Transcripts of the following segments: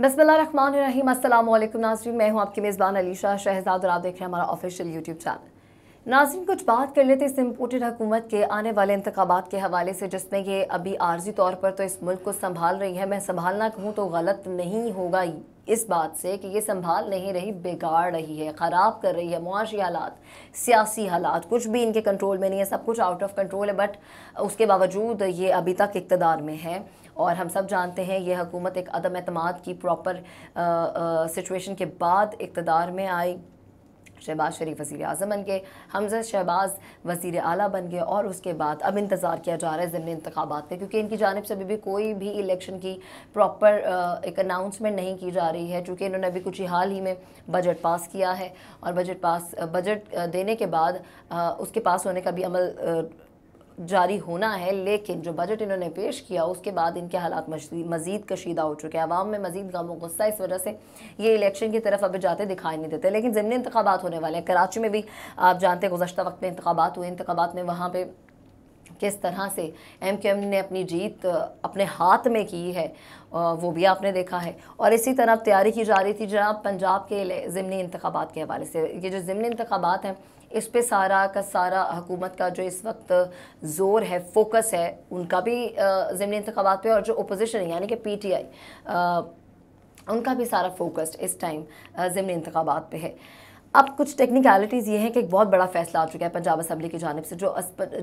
रही अल्लाम नाजरीन मैं हूं आपकी मेज़बान अलीशा शहजाद और आप देख रहे हैं हमारा ऑफिशियल यूट्यूब चैनल नाजरीन कुछ बात कर लेते इस इम्पोर्टेड हुकूमत के आने वाले इंतबात के हवाले से जिसमें ये अभी आर्जी तौर पर तो इस मुल्क को संभाल रही है मैं संभालना कहूँ तो गलत नहीं होगा इस बात से कि ये संभाल नहीं रही बिगाड़ रही है ख़राब कर रही है मुआशी हालात सियासी हालात कुछ भी इनके कंट्रोल में नहीं है सब कुछ आउट ऑफ कंट्रोल है बट उसके बावजूद ये अभी तक इकतदार में है और हम सब जानते हैं ये हुकूमत एक अदम अतमाद की प्रॉपर सिचुएशन के बाद इकतदार में आई शहबाज शरीफ वज़ी अजम बन गए हमजा शहबाज वज़ी अली बन गए और उसके बाद अब इंतज़ार किया जा रहा है ज़मनी इंतबात में क्योंकि इनकी जानब से अभी भी कोई भी इलेक्शन की प्रॉपर एक अनाउंसमेंट नहीं की जा रही है चूँकि इन्होंने अभी कुछ ही हाल ही में बजट पास किया है और बजट पास बजट देने के बाद उसके पास होने का भी अमल जारी होना है लेकिन जो बजट इन्होंने पेश किया उसके बाद इनके हालात मजीद कशीदा हो चुके हैं आवाम में मजीद गम गुस्सा इस वजह से ये इलेक्शन की तरफ अभी जाते दिखाई नहीं देते लेकिन ज़मनी इंतबात होने वाले हैं कराची में भी आप जानते हैं गुजशत वक्त में इंतबात हुए इंतबात में वहाँ पर किस तरह से एम क्यू एम ने अपनी जीत अपने हाथ में की है वो भी आपने देखा है और इसी तरह तैयारी की जा रही थी जहाँ पंजाब के ज़मनी इंतबात के हवाले से ये जो ज़मनी इंतबात हैं इस पे सारा का सारा हुकूमत का जो इस वक्त ज़ोर है फोकस है उनका भी ज़मीन इंतबात पे और जो अपोजिशन है यानी कि पी टी आई उनका भी सारा फोकस इस टाइम ज़मीन इंतबात पे है अब कुछ टेक्निकलिटीज़ ये हैं कि एक बहुत बड़ा फैसला आ चुका है पंजाब असम्बली की जानब से जो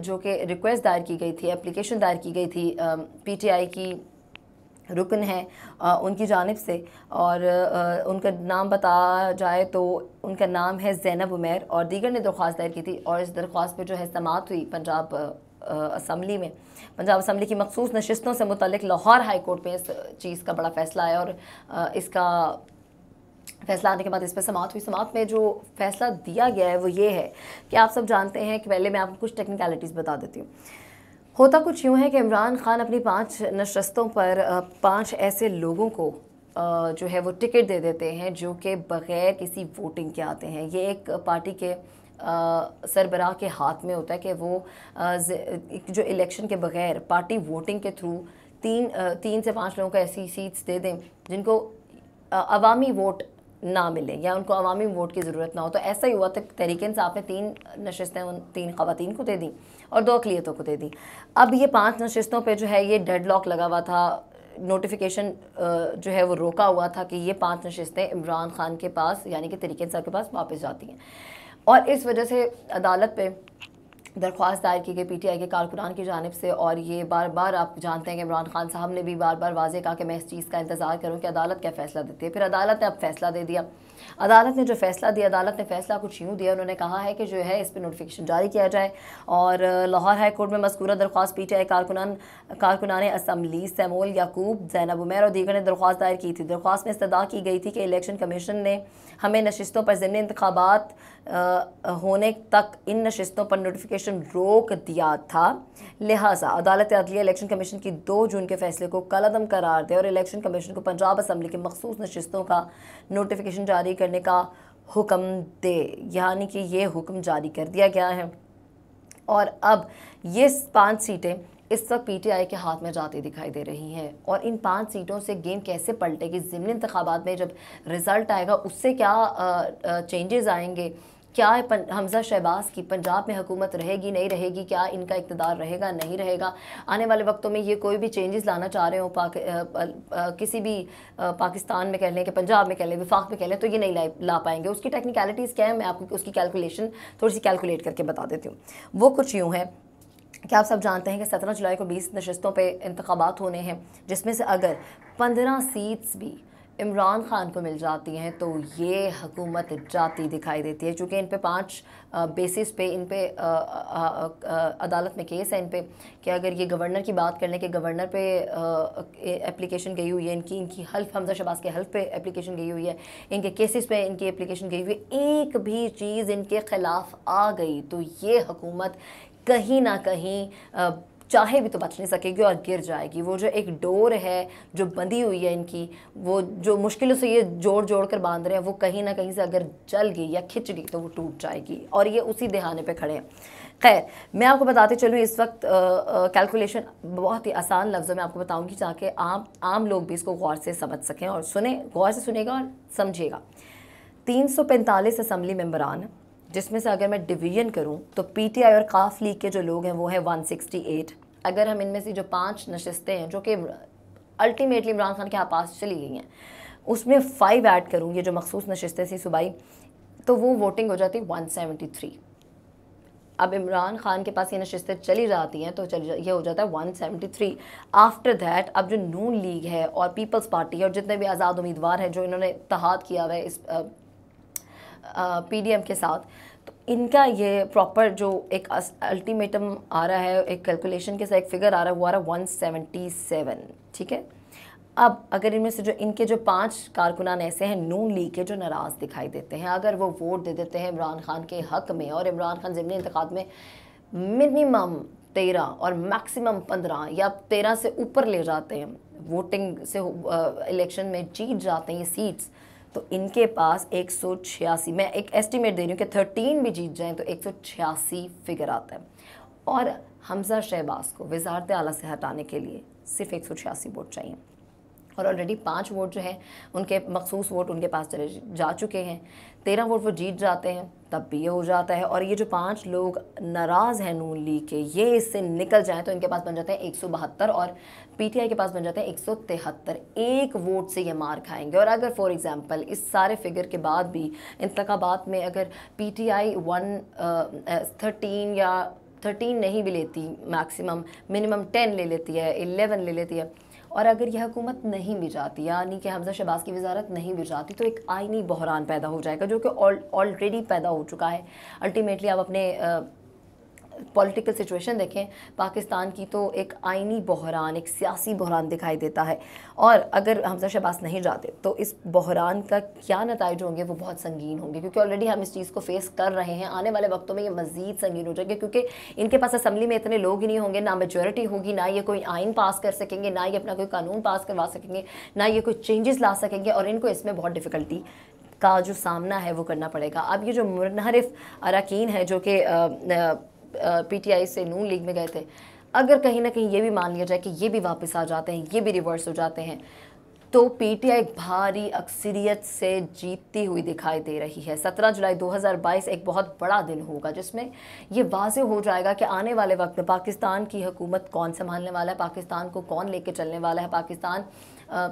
जो कि रिक्वेस्ट दायर की गई थी एप्लीकेशन दायर की गई थी पी टी आई की रुकन है आ, उनकी जानब से और आ, उनका नाम बताया जाए तो उनका नाम है जैनब उमेर और दीगर ने दरख्वास दायर की थी और इस दरख्वास पर जो है समात हुई पंजाब असम्बली में पंजाब असम्बली की मखसूस नशस्तों से मुतल लाहौर हाई कोर्ट में इस चीज़ का बड़ा फ़ैसला आया और आ, इसका फैसला आने के बाद इस पर समात हुई समाप्त में जो फैसला दिया गया है वो ये है कि आप सब जानते हैं कि पहले मैं आपको कुछ टेक्निकलिटीज़ बता देती हूँ होता कुछ यूँ है कि इमरान खान अपनी पांच नशस्तों पर पांच ऐसे लोगों को जो है वो टिकट दे देते हैं जो कि बग़ैर किसी वोटिंग के आते हैं ये एक पार्टी के सरबराह के हाथ में होता है कि वो जो इलेक्शन के बग़ैर पार्टी वोटिंग के थ्रू तीन तीन से पाँच लोगों को ऐसी सीट्स दे दें जिनको अवामी वोट ना मिले या उनको अवामी वोट की ज़रूरत ना हो तो ऐसा ही हुआ था तहरीक साहब ने तीन नशस्तें उन तीन खातन को दे दी और दो अकलीतों को दे दी अब ये पांच नशस्तों पे जो है ये डेड लॉक लगा हुआ था नोटिफिकेशन जो है वो रोका हुआ था कि ये पांच नशस्तें इमरान खान के पास यानी कि तरीके साहब के पास वापस जाती हैं और इस वजह से अदालत पर दरख्वास्त दायर की गई पीटीआई के कारकुनान की जानब से और ये बार बार आप जानते हैं कि इमरान खान साहब ने भी बार बार वाजे कहा कि मैं इस चीज़ का इंतज़ार करूँ कि अदालत क्या फ़ैसला देती है फिर अदालत ने अब फैसला दे दिया अदालत ने जो फैसला दिया अदालत ने फैसला कुछ यूँ दिया उन्होंने कहा है कि जो है इस पर नोटिफिकेशन जारी किया जाए और लाहौर हाई कोर्ट में मस्कूरा दरख्वास्त पी टी आई कारकुनान कारकुनान असम्बली सैमोल याकूब जैनब उमैर और दीगर ने दरख्वास्त दायर की थी दरख्वास्त में इस्तः की गई थी कि इलेक्शन कमीशन ने हमें नशस्तों पर ज़मनी इंतबात होने तक इन नशस्तों पर नोटिफिकेशन इलेक्शन रोक दिया था लिहाजा अदालत अदलिया इलेक्शन कमीशन की दो जून के फैसले को कलदम करार दे और इलेक्शन कमीशन को पंजाब असम्बली की मखसूस नशस्तों का नोटिफिकेशन जारी करने का हुक्म दे यानी कि यह हुक्म जारी कर दिया गया है और अब ये पाँच सीटें इस वक्त पीटीआई के हाथ में जाती दिखाई दे रही हैं और इन पांच सीटों से गेम कैसे पलटेगी ज़मनी इंतबात में जब रिज़ल्ट आएगा उससे क्या चेंजेस आएंगे क्या पन हमज़ा शहबाज की पंजाब में हुकूमत रहेगी नहीं रहेगी क्या इनका इकतदार रहेगा नहीं रहेगा आने वाले वक्तों में ये कोई भी चेंजेस लाना चाह रहे हो पाक आ, आ, आ, किसी भी पाकिस्तान में कह लें कि पंजाब में कह लें विफाक में कह लें तो ये नहीं ला, ला पाएंगे उसकी टेक्निकलिटीज़ क्या है मैं आपको उसकी कैलकुलेशन थोड़ी सी कैलकुलेट करके बता देती हूँ वो कुछ यूँ है क्या आप सब जानते हैं कि सत्रह जुलाई को बीस नशस्तों पर इंतबात होने हैं जिसमें से अगर पंद्रह सीट्स भी इमरान खान को मिल जाती हैं तो ये हुकूमत जाती दिखाई देती है चूँकि इन पे पाँच बेसिस पे इन पे अदालत में केस है इन पे कि अगर ये गवर्नर की बात कर लें कि गवर्नर पे एप्लीकेशन गई हुई है इनकी इनकी हल्फ हमजा शबाज के हल्फ पे एप्लीकेशन गई हुई है इनके केसेस पे इनकी एप्लीकेशन गई हुई है एक भी चीज़ इनके ख़िलाफ़ आ गई तो ये हुकूमत कहीं ना कहीं चाहे भी तो बच नहीं सकेगी और गिर जाएगी वो जो एक डोर है जो बंधी हुई है इनकी वो जो मुश्किलों से ये जोड़ जोड़ कर बांध रहे हैं वो कहीं ना कहीं से अगर जल गई या खिंच गई तो वो टूट जाएगी और ये उसी दहाने पर खड़े हैं खैर मैं आपको बताते चलूँ इस वक्त कैलकुलेशन बहुत ही आसान लफ्ज़ों में आपको बताऊँगी ताकि आम आम लोग भी इसको गौर से समझ सकें और सुने गौर से सुनेगा और समझिएगा तीन सौ पैंतालीस असम्बली मेम्बरान जिसमें से अगर मैं डिवीजन करूं तो पीटीआई और काफ लीग के जो लोग हैं वो है 168 अगर हम इनमें से जो पांच नशस्तें हैं जो कि अल्टीमेटली इमरान खान के पास चली गई हैं उसमें फ़ाइव ऐड करूँ ये जो मखसूस नशस्तें थी सुबह तो वो वोटिंग हो जाती 173 अब इमरान खान के पास ये नशस्तें चली जाती हैं तो चली जा, ये हो जाता है 173 आफ्टर दैट अब जो नून लीग है और पीपल्स पार्टी है और जितने भी आज़ाद उम्मीदवार हैं जो इन्होंने तहाद किया हुआ है इस पीडीएम के साथ तो इनका ये प्रॉपर जो एक अल्टीमेटम आ रहा है एक कैलकुलेशन के साथ एक फिगर आ रहा है वो आ रहा है वन सेवेंटी सेवन ठीक है अब अगर इनमें से जो इनके जो पांच कारकुनान ऐसे हैं नून लीग के जो नाराज़ दिखाई देते हैं अगर वो वोट दे देते हैं इमरान खान के हक में और इमरान खान ज़मीनी इंतखाब में मिनिमम तेरह और मैक्सिमम पंद्रह या तेरह से ऊपर ले जाते हैं वोटिंग से इलेक्शन में जीत जाते हैं ये सीट्स तो इनके पास एक मैं एक एस्टिमेट दे रही हूँ कि थर्टीन भी जीत जाएँ तो एक फिगर आता है और हमजा शहबाज को वजारत आला से हटाने के लिए सिर्फ एक सौ छियासी वोट चाहिए और ऑलरेडी पाँच वोट जो हैं उनके मखसूस वोट उनके पास चले जा चुके हैं तेरह वोट वो जीत जाते हैं तब भी ये हो जाता है और ये जो पांच लोग नाराज़ हैं नून लीग के ये इससे निकल जाएं तो इनके पास बन जाते हैं एक और पीटीआई के पास बन जाते हैं एक एक वोट से ये मार खाएंगे और अगर फॉर एग्ज़ाम्पल इस सारे फिगर के बाद भी इंतबात में अगर पीटीआई वन थर्टीन या थर्टीन नहीं भी लेती मैक्सिमम मिनिमम टेन ले लेती है एलेवन ले लेती है और अगर यह हुकूमत नहीं भी जाती यानी कि हमजा शहबाज की वजारत नहीं भी जाती तो एक आइनी बहरान पैदा हो जाएगा जो कि ऑलरेडी पैदा हो चुका है अल्टीमेटली आप अपने पॉलिटिकल सिचुएशन देखें पाकिस्तान की तो एक आइनी बहरान एक सियासी बहरान दिखाई देता है और अगर हमजा शहबाज नहीं जाते तो इस बहरान का क्या नतज होंगे वो बहुत संगीन होंगे क्योंकि ऑलरेडी हम इस चीज़ को फेस कर रहे हैं आने वाले वक्तों में ये मज़ीद संगीन हो जाएंगे क्योंकि इनके पास असम्बली में इतने लोग ही नहीं होंगे ना मेजोरिटी होगी ना ये कोई आइन पास कर सकेंगे ना ये अपना कोई कानून पास करवा सकेंगे ना ये कोई चेंजेस ला सकेंगे और इनको इसमें बहुत डिफ़िकल्टी का जो सामना है वो करना पड़ेगा अब ये जो मुनहरफ अरकान है जो कि पीटीआई से नून लीग में गए थे अगर कहीं ना कहीं ये भी मान लिया जाए कि ये भी वापस आ जाते हैं ये भी रिवर्स हो जाते हैं तो पीटीआई एक भारी अक्सरियत से जीतती हुई दिखाई दे रही है 17 जुलाई 2022 एक बहुत बड़ा दिन होगा जिसमें ये वाज हो जाएगा कि आने वाले वक्त में पाकिस्तान की हुकूमत कौन संभालने वाला है पाकिस्तान को कौन लेके चलने वाला है पाकिस्तान आ,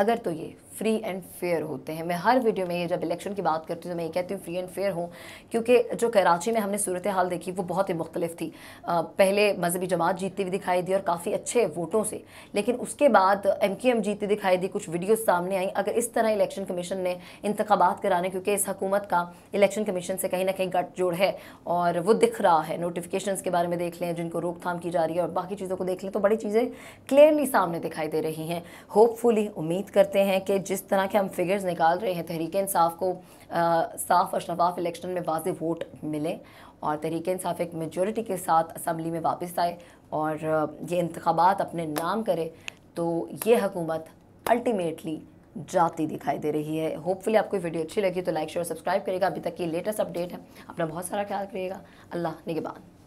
अगर तो ये फ्री एंड फेयर होते हैं मैं हर वीडियो में ये जब इलेक्शन की बात करती हूँ तो मैं ये कहती हूँ फ्री एंड फेयर हूँ क्योंकि जो कराची में हमने सूरत हाल देखी वो बहुत ही मुख्तलिफ थी आ, पहले मजहबी जमात जीतती हुई दिखाई दी और काफ़ी अच्छे वोटों से लेकिन उसके बाद एम क्यू एम जीतती दिखाई दी कुछ वीडियोज़ सामने आई अगर इस तरह इलेक्शन कमीशन ने इंतबात कराने क्योंकि इस हकूमत का इलेक्शन कमीशन से कहीं ना कहीं गठजोड़ है और वो दिख रहा है नोटिफिकेशन के बारे में देख लें जिनको रोकथाम की जा रही है और बाकी चीज़ों को देख लें तो बड़ी चीज़ें क्लियरली सामने दिखाई दे रही हैं होपफुली उम्मीद करते हैं कि जिस तरह के हम फिगर्स निकाल रहे हैं तहरीक इंसाफ को साफ़ और शफाफ इलेक्शन में वाज वोट मिले और तहरीक इंसाफ एक मेजोरिटी के साथ असम्बली में वापस आए और ये इंतबात अपने नाम करे तो ये हकूमत अल्टीमेटली जाती दिखाई दे रही है होपफुली आपको वीडियो अच्छी लगी तो लाइक शेयर सब्सक्राइब करेगा अभी तक की लेटेस्ट अपडेट है अपना बहुत सारा ख्याल करिएगा अल्लाह निगबान